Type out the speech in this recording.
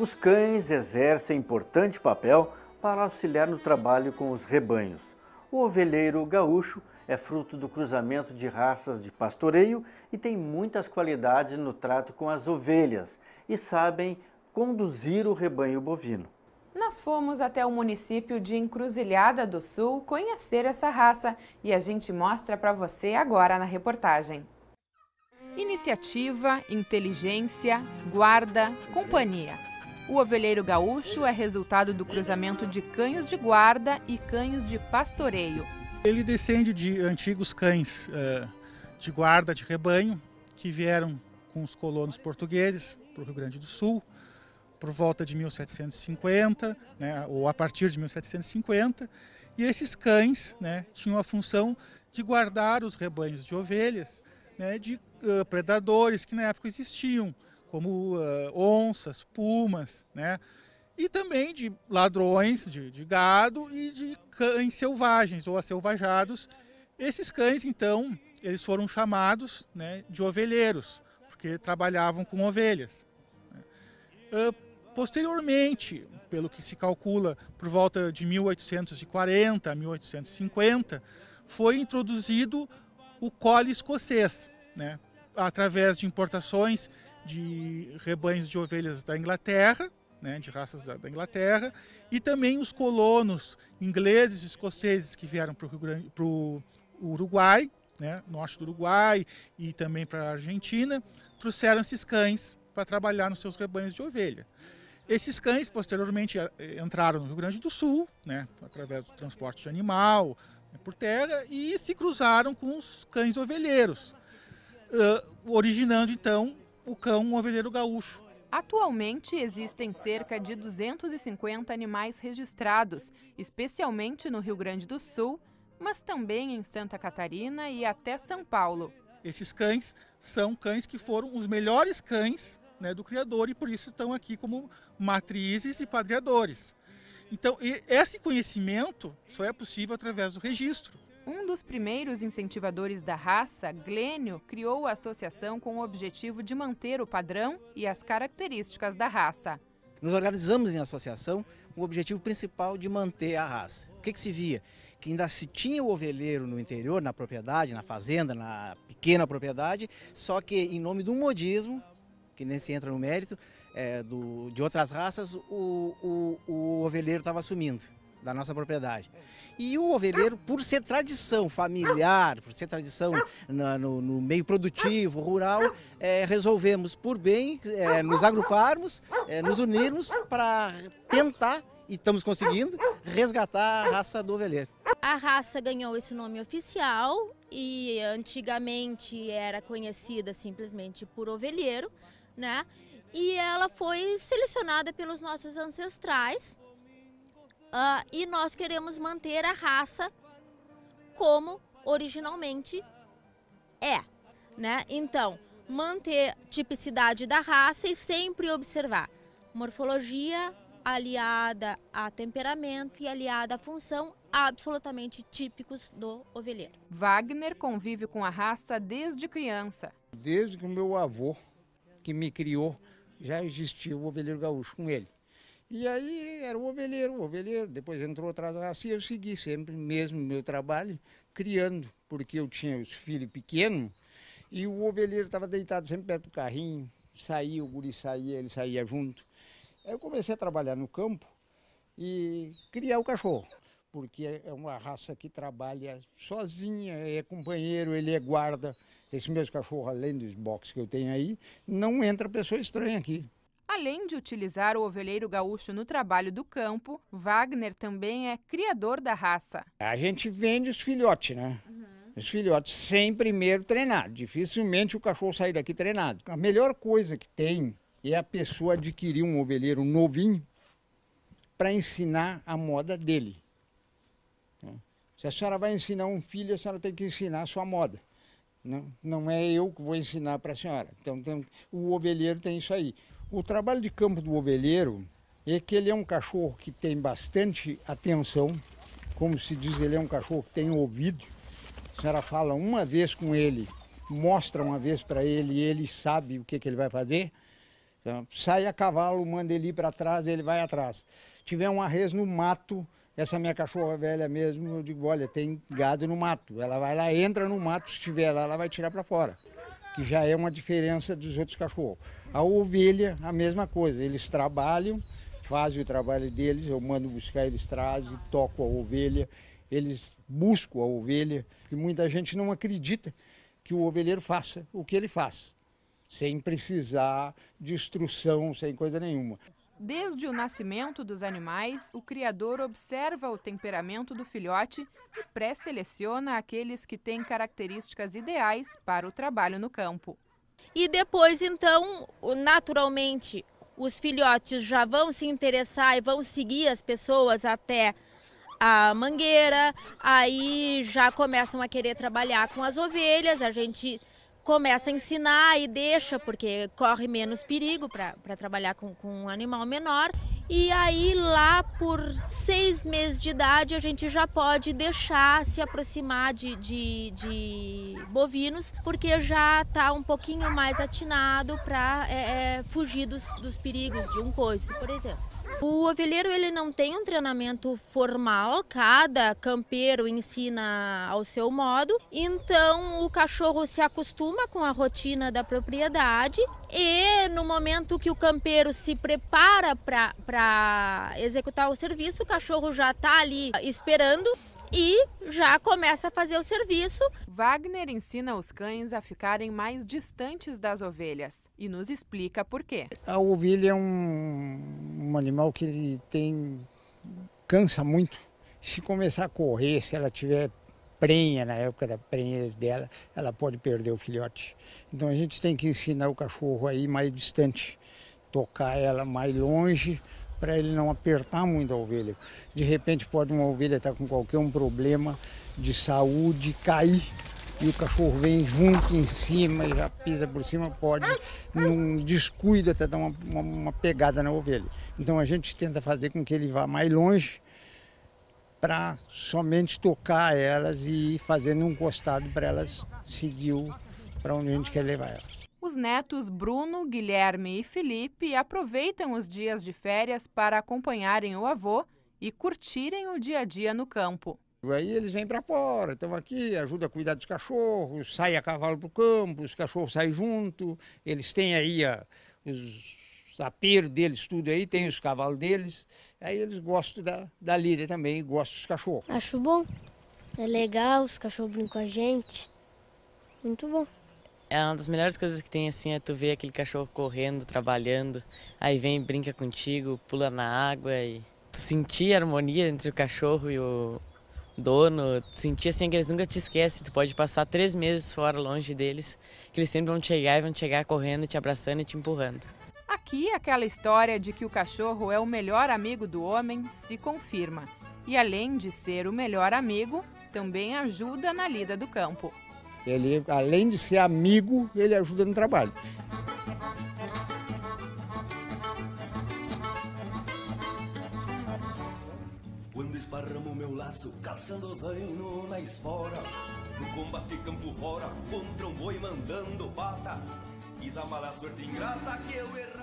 Os cães exercem importante papel para auxiliar no trabalho com os rebanhos. O ovelheiro gaúcho é fruto do cruzamento de raças de pastoreio e tem muitas qualidades no trato com as ovelhas e sabem conduzir o rebanho bovino. Nós fomos até o município de Encruzilhada do Sul conhecer essa raça e a gente mostra para você agora na reportagem. Iniciativa, inteligência, guarda, companhia. O ovelheiro gaúcho é resultado do cruzamento de cães de guarda e cães de pastoreio. Ele descende de antigos cães uh, de guarda de rebanho que vieram com os colonos portugueses para o Rio Grande do Sul por volta de 1750, né, ou a partir de 1750, e esses cães né, tinham a função de guardar os rebanhos de ovelhas né, de uh, predadores que na época existiam, como uh, onças, pumas, né? E também de ladrões de, de gado e de cães selvagens ou selvajados. Esses cães, então, eles foram chamados né, de ovelheiros, porque trabalhavam com ovelhas. Uh, posteriormente, pelo que se calcula, por volta de 1840 a 1850, foi introduzido o cole escocês, né, através de importações de rebanhos de ovelhas da Inglaterra, né, de raças da, da, Inglaterra, e também os colonos ingleses e escoceses que vieram para o Uruguai, né, norte do Uruguai e também para a Argentina, trouxeram esses cães para trabalhar nos seus rebanhos de ovelha. Esses cães posteriormente eh, entraram no Rio Grande do Sul, né, através do transporte de animal né, por terra, e se cruzaram com os cães ovelheiros, uh, originando então o cão ovelheiro gaúcho. Atualmente existem cerca de 250 animais registrados, especialmente no Rio Grande do Sul, mas também em Santa Catarina e até São Paulo. Esses cães são cães que foram os melhores cães né, do criador e por isso estão aqui como matrizes e padreadores. Então, esse conhecimento só é possível através do registro. Um dos primeiros incentivadores da raça, Glênio, criou a associação com o objetivo de manter o padrão e as características da raça. Nos organizamos em associação com o objetivo principal de manter a raça. O que, que se via? Que ainda se tinha o ovelheiro no interior, na propriedade, na fazenda, na pequena propriedade, só que em nome do modismo, que nem se entra no mérito, é, do, de outras raças, o, o, o ovelheiro estava assumindo da nossa propriedade. E o ovelheiro, por ser tradição familiar, por ser tradição na, no, no, meio produtivo, rural, é, resolvemos, por bem, é, nos agruparmos, é, nos unirmos para tentar, e estamos conseguindo, resgatar a raça do ovelheiro. A raça ganhou esse nome oficial e antigamente era conhecida simplesmente por ovelheiro, né? E ela foi selecionada pelos nossos ancestrais Uh, e nós queremos manter a raça como originalmente é, né? Então, manter a tipicidade da raça e sempre observar morfologia aliada a temperamento e aliada à função absolutamente típicos do ovelheiro. Wagner convive com a raça desde criança. Desde que o meu avô, que me criou, já existiu o ovelheiro gaúcho com ele. E aí era o ovelheiro, o ovelheiro, depois entrou atrás da e eu segui sempre, mesmo meu trabalho, criando, porque eu tinha os filhos pequenos e o ovelheiro estava deitado sempre perto do carrinho, saía, o guri saía, ele saía junto. Aí eu comecei a trabalhar no campo e criar o cachorro, porque é uma raça que trabalha sozinha, é companheiro, ele é guarda. Esses meus cachorros, além dos boxes que eu tenho aí, não entra pessoa estranha aqui. Além de utilizar o ovelheiro gaúcho no trabalho do campo, Wagner também é criador da raça. A gente vende os filhotes, né? Uhum. Os filhotes sem primeiro treinar. Dificilmente o cachorro sair daqui treinado. A melhor coisa que tem é a pessoa adquirir um ovelheiro novinho para ensinar a moda dele. Né? Se a senhora vai ensinar um filho, a senhora tem que ensinar a sua moda. Não, não é eu que vou ensinar para a senhora. Então, tem, o ovelheiro tem isso aí. O trabalho de campo do ovelheiro é que ele é um cachorro que tem bastante atenção, como se diz, ele é um cachorro que tem ouvido. A senhora fala uma vez com ele, mostra uma vez para ele e ele sabe o que, que ele vai fazer. Então, sai a cavalo, manda ele ir para trás, ele vai atrás. Tiver uma res no mato, essa minha cachorra velha mesmo, eu digo, olha, tem gado no mato. Ela vai lá, entra no mato, se tiver lá, ela vai tirar para fora que já é uma diferença dos outros cachorros. A ovelha, a mesma coisa, eles trabalham, fazem o trabalho deles, eu mando buscar, eles trazem, toco a ovelha, eles buscam a ovelha, porque muita gente não acredita que o ovelheiro faça o que ele faz, sem precisar de instrução, sem coisa nenhuma. Desde o nascimento dos animais, o criador observa o temperamento do filhote e pré-seleciona aqueles que têm características ideais para o trabalho no campo. E depois, então, naturalmente, os filhotes já vão se interessar e vão seguir as pessoas até a mangueira, aí já começam a querer trabalhar com as ovelhas, a gente começa a ensinar e deixa, porque corre menos perigo para trabalhar com, com um animal menor. E aí, lá por seis meses de idade, a gente já pode deixar se aproximar de, de, de bovinos, porque já está um pouquinho mais atinado para é, é, fugir dos, dos perigos de um coice, por exemplo. O ovelheiro ele não tem um treinamento formal, cada campeiro ensina ao seu modo, então o cachorro se acostuma com a rotina da propriedade e no momento que o campeiro se prepara para executar o serviço, o cachorro já está ali esperando e já começa a fazer o serviço. Wagner ensina os cães a ficarem mais distantes das ovelhas e nos explica por quê. A ovelha é um, um animal que tem cansa muito. Se começar a correr, se ela tiver prenha, na época da prenha dela, ela pode perder o filhote. Então a gente tem que ensinar o cachorro a ir mais distante, tocar ela mais longe para ele não apertar muito a ovelha. De repente pode uma ovelha estar tá com qualquer um problema de saúde, cair e o cachorro vem junto em cima e já pisa por cima, pode, num descuido até dar uma, uma, uma pegada na ovelha. Então a gente tenta fazer com que ele vá mais longe para somente tocar elas e fazer um encostado para elas seguir para onde a gente quer levar elas. Os netos Bruno, Guilherme e Felipe aproveitam os dias de férias para acompanharem o avô e curtirem o dia a dia no campo. Aí eles vêm para fora, estão aqui, ajuda a cuidar dos cachorros, sai a cavalo para o campo, os cachorros saem junto, eles têm aí a, os aperos deles, tudo aí, tem os cavalos deles. Aí eles gostam da, da lida também, gostam dos cachorros. Acho bom, é legal, os cachorros brincam com a gente, muito bom. É uma das melhores coisas que tem assim é tu ver aquele cachorro correndo, trabalhando, aí vem brinca contigo, pula na água e tu sentir a harmonia entre o cachorro e o dono, tu sentir assim que eles nunca te esquecem, tu pode passar três meses fora longe deles, que eles sempre vão chegar e vão chegar correndo, te abraçando e te empurrando. Aqui aquela história de que o cachorro é o melhor amigo do homem se confirma. E além de ser o melhor amigo, também ajuda na lida do campo. Ele, além de ser amigo, ele ajuda no trabalho. Quando esparramo meu laço, caçando zaino na espora, no combate campo fora, contra um boi mandando pata, quis a mala sorte ingrata que eu errei.